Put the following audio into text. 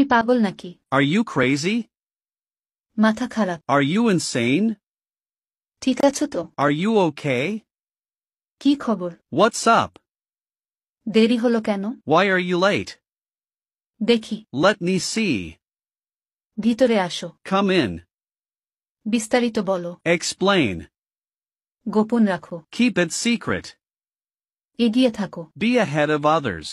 তুমি পাগল নাকি Are you crazy? মাথা খারাপ Are you insane? ঠিক আছো তো Are you okay? কি খবর What's up? দেরি হলো কেন Why are you late? দেখি Let me see. ভিতরে আসো Come in. বিস্তারিত বলো Explain. গোপন রাখো Keep it secret. এগিয়ে থাকো Be ahead of others.